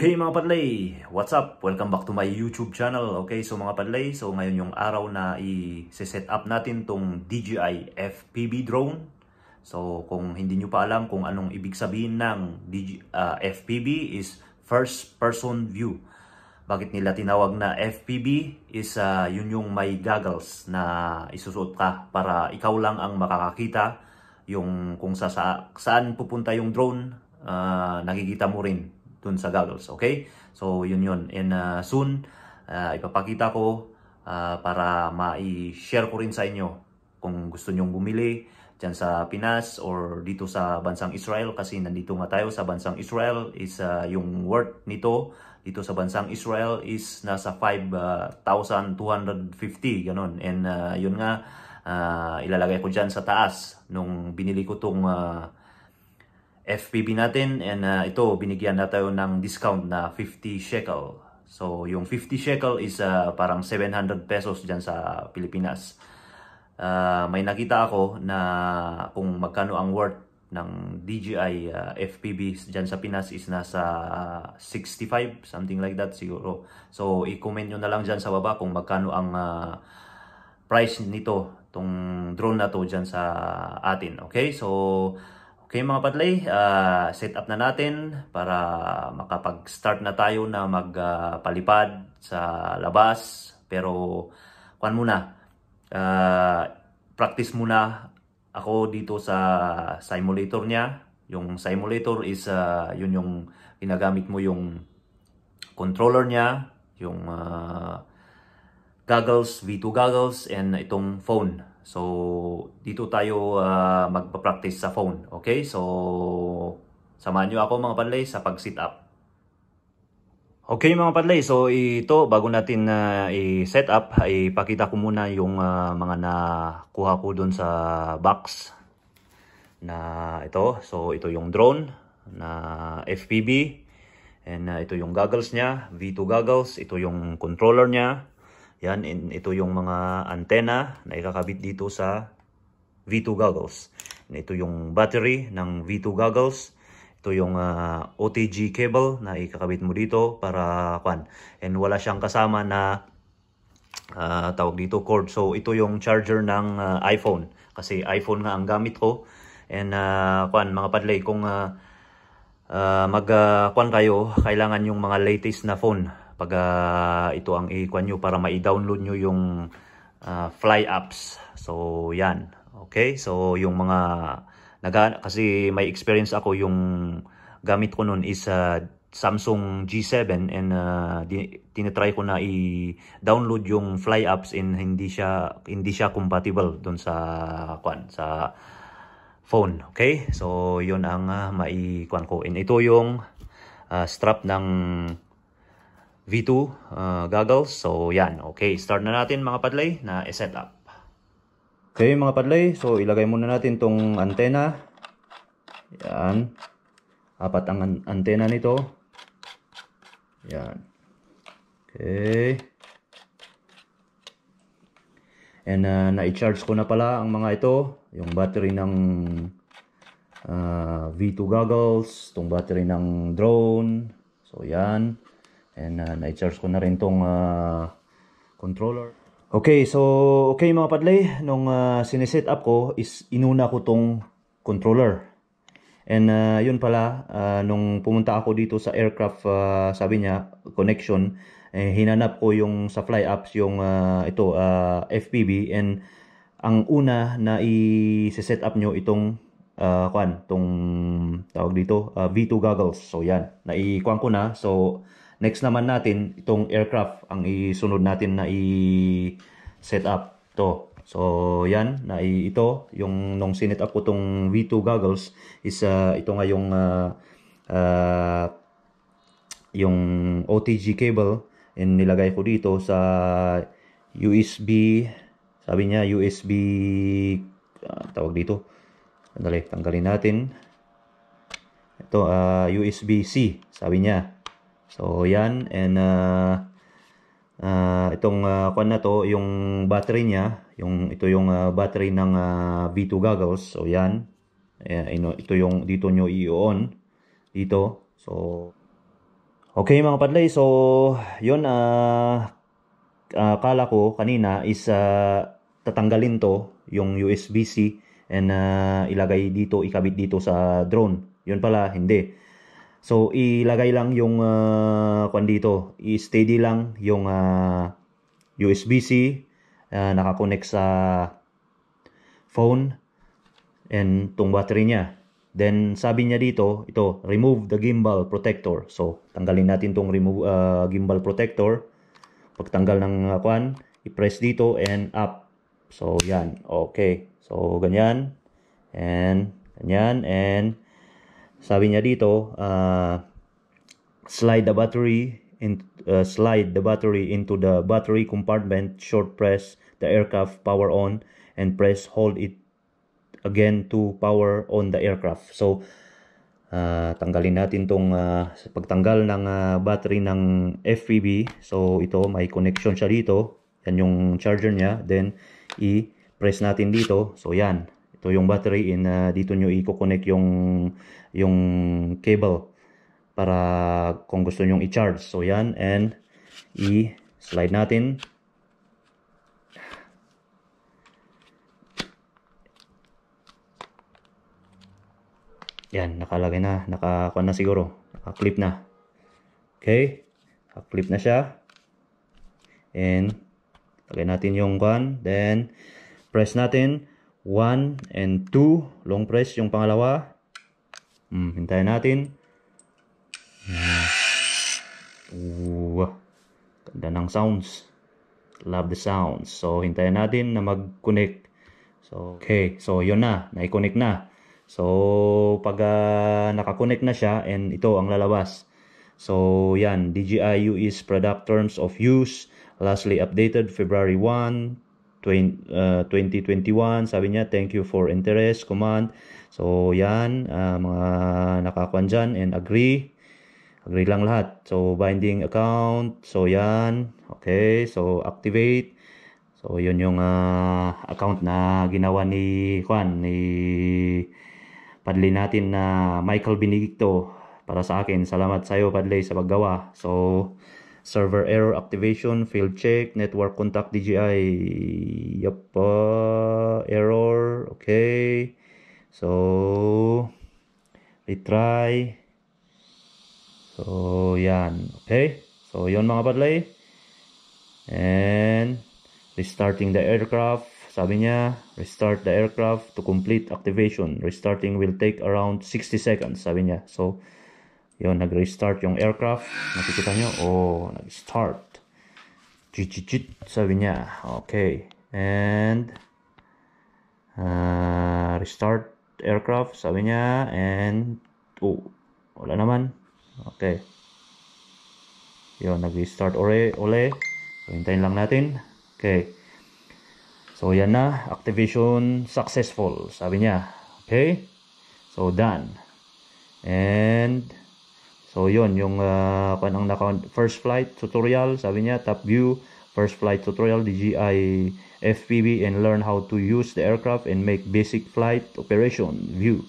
Okay mga padlay, what's up? Welcome back to my YouTube channel. Okay, so mga padlay, so ngayon yung araw na i-set up natin tong DJI FPV drone. So kung hindi nyo pa alam kung anong ibig sabihin ng DJI, uh, ah, FPV is first person view. Bakit nila tinawag na FPV is uh, yun yung may goggles na isusuot ka para ikaw lang ang makakakita yung kung sa, saan pupunta yung drone, uh, nakikita mo rin dun sa goggles. Okay? So, yun yun. And uh, soon, uh, ipapakita ko uh, para ma-share ko rin sa inyo kung gusto nyong bumili dyan sa Pinas or dito sa bansang Israel kasi nandito nga tayo sa bansang Israel is uh, yung worth nito dito sa bansang Israel is nasa 5,250 ganun and uh, yun nga uh, ilalagay ko dyan sa taas nung binili ko tong uh, FPB natin and uh, ito binigyan na tayo ng discount na 50 shekel. So yung 50 shekel is uh, parang 700 pesos dyan sa Pilipinas. Uh, may nakita ako na kung magkano ang worth ng DJI uh, FPB dyan sa Pinas is nasa uh, 65, something like that siguro. So i-comment nyo na lang dyan sa baba kung magkano ang uh, price nito, tong drone na to dyan sa atin. Okay, so Okay mga patlay, uh, ah, set up na natin para makapag-start na tayo na magpalipad ah, uh, sa labas. Pero kwan muna, uh, practice muna ako dito sa simulator niya. Yung simulator is uh, yun yung ginagamit mo yung controller niya, yung uh, goggles, V2 goggles, and itong phone. So, dito tayo uh, magpa-practice sa phone. Okay? So, samahan nyo ako mga panlay sa pag-sit up. Okay mga panlay, so ito bago natin uh, i-set up, ipakita ko muna yung uh, mga nakuha ko doon sa box na ito. So ito yung drone na FPV and uh, ito yung goggles niya, V2 goggles, ito yung controller niya, yan, ito yung mga antenna na ikakabit dito sa V2 goggles. Ito yung battery ng V2 goggles. Ito yung uh, ah, OTG cable na ikakabit mo dito para kwan. And wala siyang kasama na uh, tawag dito cord. So ito yung charger ng uh, iPhone. Kasi iPhone nga ang gamit ko. And uh, kwan, mga padlay, kung uh, uh, mag uh, kwan kayo, kailangan yung mga latest na phone pag uh, ito ang i nyo para ma-download nyo yung uh, fly apps. So, yan. Okay? So, yung mga naga, kasi may experience ako yung gamit ko nun is uh, Samsung G7 and uh, tinatry ko na i-download yung fly apps and hindi siya hindi siya compatible doon sa kwan sa phone okay so yun ang uh, mai ko and ito yung uh, strap ng V2 uh, goggles. So, yan. Okay, start na natin mga padlay na i-set up. Okay mga padlay, so ilagay muna natin tong antena. Yan. Apat ang antena nito. Yan. Okay. And uh, na-charge ko na pala ang mga ito. Yung battery ng uh, V2 goggles, tong battery ng drone. So yan. And uh, na-charge ko na rin tong uh, controller. Okay, so okay mga padlay, nung uh, sineset up ko is inuna ko tong controller. And uh, yun pala, uh, nung pumunta ako dito sa aircraft, uh, sabi niya, connection, eh, hinanap ko yung sa fly apps, yung uh, ito, uh, FPV. And ang una na i-set up nyo itong, uh, kwan, itong tawag dito, uh, V2 goggles. So yan, nai ko na. So Next naman natin, itong aircraft, ang isunod natin na i-set up to. So, yan, na ito, yung nung sinet up ko itong V2 goggles, is uh, ito nga yung, uh, uh, yung OTG cable, and nilagay ko dito sa USB, sabi niya USB, uh, tawag dito, Andali, tanggalin natin. Ito, uh, USB-C, sabi niya. So, yan. And, uh, uh, itong uh, kwan na to, yung battery niya, yung, ito yung uh, battery ng uh, V2 goggles. So, yan. Uh, ito yung dito nyo i-on. Dito. So, okay mga padlay. So, yun, uh, uh, kala ko kanina is uh, tatanggalin to, yung USB-C and uh, ilagay dito, ikabit dito sa drone. Yun pala, hindi. So, ilagay lang yung uh, kwan dito. I-steady lang yung uh, ah, USB-C uh, ah, nakakonect sa phone and tong battery niya. Then, sabi niya dito, ito, remove the gimbal protector. So, tanggalin natin tong remove, uh, gimbal protector. Pagtanggal ng uh, kwan, i-press dito and up. So, yan. Okay. So, ganyan. And, ganyan. And, sabi niya dito, uh, slide the battery in, uh, slide the battery into the battery compartment, short press the aircraft power on and press hold it again to power on the aircraft. So uh, tanggalin natin tong uh, pagtanggal ng uh, battery ng FPV. So ito may connection siya dito. Yan yung charger niya. Then i-press natin dito. So yan to yung battery in uh, dito nyo i-connect yung yung cable para kung gusto nyo i-charge so yan and i-slide natin yan nakalagay na nakakuha na siguro naka-clip na okay naka-clip na siya and lagay natin yung 1 then press natin 1 and 2. Long press yung pangalawa. Hmm, hintayin natin. Ooh, ganda ng sounds. Love the sounds. So, hintayin natin na mag-connect. So, okay. So, yun na. na connect na. So, pag uh, ah, connect na siya and ito ang lalabas. So, yan. DJI-U is product terms of use. Lastly, updated February 1, 20, 2021. Uh, sabi niya, thank you for interest, command. So, yan, uh, mga nakakuan dyan and agree. Agree lang lahat. So, binding account. So, yan. Okay, so activate. So, yun yung uh, account na ginawa ni Juan, ni Padli natin na Michael Benedicto para sa akin. Salamat sa iyo, Padli, sa paggawa. So, server error activation, failed check, network contact DGI, Yup, uh, error. Okay. So, retry. So, yan. Okay. So, yon mga badlay. And, restarting the aircraft. Sabi niya, restart the aircraft to complete activation. Restarting will take around 60 seconds. Sabi niya. So, yun, nag-restart yung aircraft. Nakikita nyo? Oh, nag-start. Chichichit, sabi niya. Okay. And, uh, restart aircraft, sabi niya. And, oh, wala naman. Okay. Yun, nag-restart uli. uli. hintayin lang natin. Okay. So, yan na. Activation successful, sabi niya. Okay. So, done. And, So, yon yung uh, ang naka first flight tutorial, sabi niya, top view, first flight tutorial, DJI FPV, and learn how to use the aircraft and make basic flight operation view.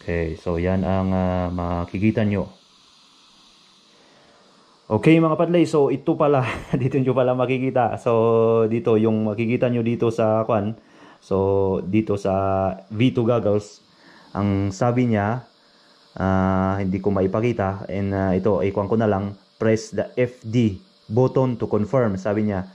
Okay, so yan ang uh, makikita nyo. Okay mga padlay, so ito pala, dito nyo pala makikita. So, dito, yung makikita nyo dito sa, kwan, so, dito sa V2 goggles, ang sabi niya, uh, hindi ko maipakita and uh, ito ikuan ko na lang press the FD button to confirm sabi niya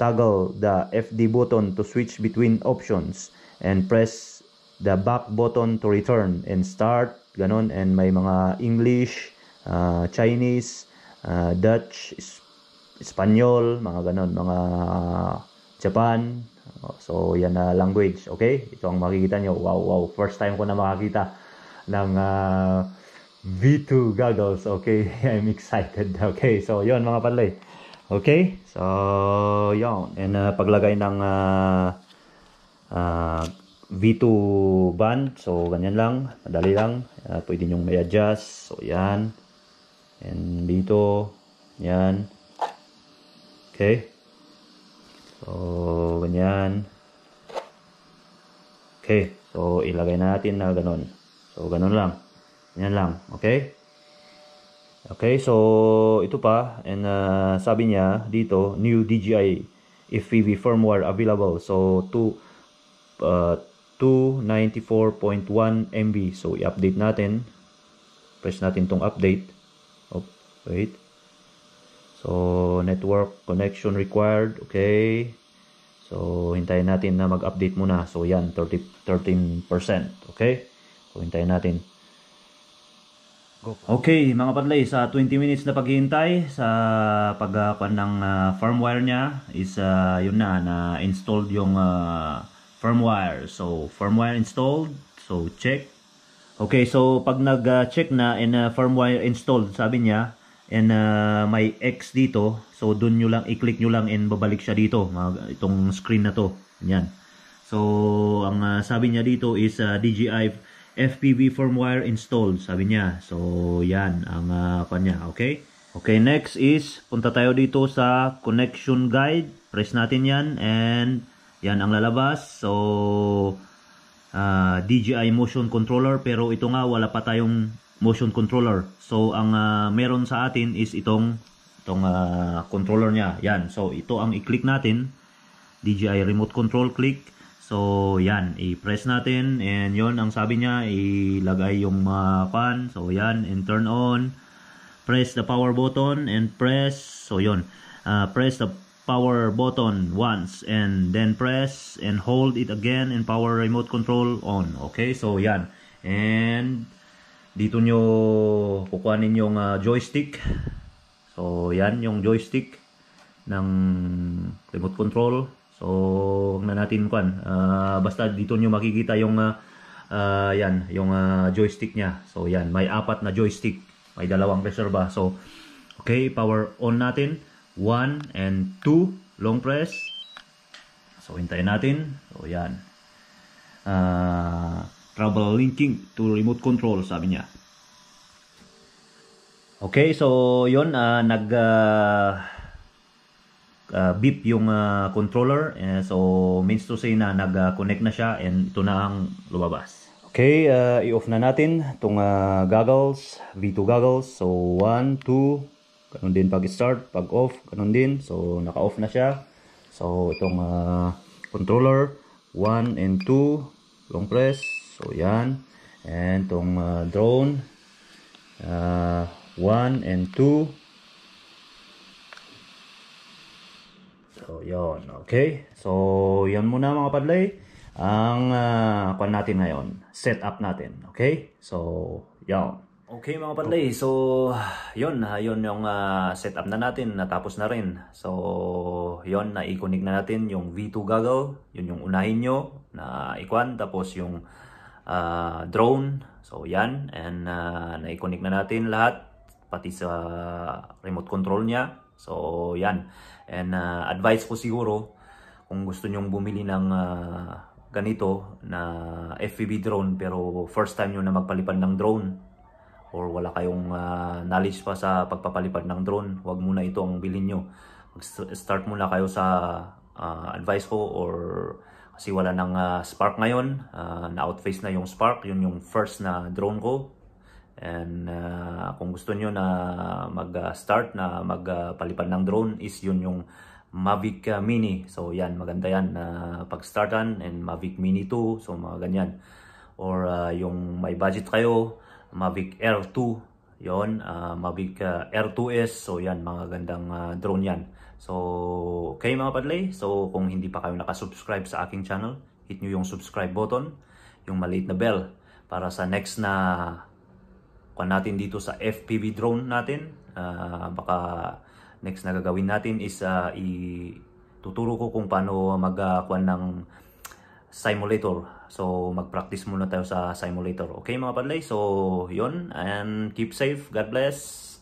toggle the FD button to switch between options and press the back button to return and start ganun and may mga English uh, Chinese uh, Dutch Espanyol mga ganun mga Japan so yan na language okay ito ang makikita nyo wow wow first time ko na makakita ng uh, ah, V2 goggles. Okay, I'm excited. Okay, so yon mga palay. Okay, so yon And uh, paglagay ng uh, ah, uh, V2 band. So ganyan lang, madali lang. Uh, pwede nyong may adjust. So yan. And dito, yan. Okay. So ganyan. Okay, so ilagay natin na ganun. So, ganun lang. Yan lang. Okay? Okay, so ito pa. And uh, sabi niya dito, new DJI FPV firmware available. So, to, uh, 294.1 MB. So, i-update natin. Press natin tong update. Oh, wait. So, network connection required. Okay. So, hintayin natin na mag-update muna. So, yan, 30, 13%. Okay. Hintayin natin. Go. Okay, mga padlay, sa 20 minutes na paghihintay sa pagkakuan ng uh, ah, firmware niya is uh, yun na na installed yung uh, ah, firmware. So, firmware installed. So, check. Okay, so pag nag-check na and uh, firmware installed, sabi niya, and uh, may X dito. So, dun nyo lang, i-click nyo lang and babalik siya dito. Mga, itong screen na to. Yan. So, ang uh, sabi niya dito is uh, DJI FPV firmware installed, sabi niya. So, yan ang uh, ah, kanya, okay? Okay, next is, punta tayo dito sa connection guide. Press natin yan and yan ang lalabas. So, uh, ah, DJI motion controller pero ito nga wala pa tayong motion controller. So, ang uh, meron sa atin is itong itong uh, controller niya. Yan. So, ito ang i-click natin. DJI remote control click. So, yan. I-press natin. And yon ang sabi niya, ilagay yung mga uh, pan. So, yan. And turn on. Press the power button and press. So, yon. Uh, press the power button once and then press and hold it again and power remote control on. Okay? So, yan. And dito nyo kukuhanin yung uh, joystick. So, yan yung joystick ng remote control. So, huwag na natin kuan. Uh, ah, basta dito nyo makikita yung uh, uh, yan, yung uh, joystick niya. So, yan, may apat na joystick. May dalawang reserva. So, okay, power on natin. 1 and 2 long press. So, hintayin natin. So, yan. Uh, trouble linking to remote control, sabi niya. Okay, so 'yon uh, nag... Uh, uh, beep yung uh, controller. Uh, so means to say na nag-connect na siya and ito na ang lumabas. Okay, uh, i-off na natin itong uh, goggles, V2 goggles. So 1, 2, ganun din pag-start, pag-off, ganun din. So naka-off na siya. So itong uh, controller, 1 and 2, long press. So yan. And itong uh, drone, uh, 1 and 2, So, yon Okay? So, yon muna mga padlay. Ang uh, ah, pan natin ngayon, setup natin. Okay? So, yon Okay mga padlay. Okay. So, yon yon yung uh, ah, setup na natin. Natapos na rin. So, yon na-connect na natin yung V2 goggle. Yun yung unahin nyo na ikwan. Tapos yung uh, drone. So, yan. And uh, na-connect na natin lahat. Pati sa remote control niya. So, yan. And uh, advice ko siguro, kung gusto nyong bumili ng uh, ganito na FPV drone pero first time nyo na magpalipad ng drone or wala kayong uh, knowledge pa sa pagpapalipad ng drone, huwag muna ito ang bilhin nyo. start muna kayo sa uh, advice ko or kasi wala nang uh, spark ngayon, uh, na-outface na yung spark, yun yung first na drone ko And uh, kung gusto nyo na mag-start na magpalipad ng drone is yun yung Mavic uh, Mini. So yan, maganda yan na uh, pag-startan and Mavic Mini 2. So mga ganyan. Or uh, yung may budget kayo, Mavic Air 2. Yon, uh, Mavic uh, Air 2S. So yan, mga gandang uh, drone yan. So okay mga padlay. So kung hindi pa kayo nakasubscribe sa aking channel, hit nyo yung subscribe button, yung maliit na bell para sa next na kuha natin dito sa FPV drone natin. Uh, baka next na gagawin natin is uh, ituturo ko kung paano magkuha ah, uh, ng simulator. So, mag-practice muna tayo sa simulator. Okay mga padlay? So, yon And keep safe. God bless.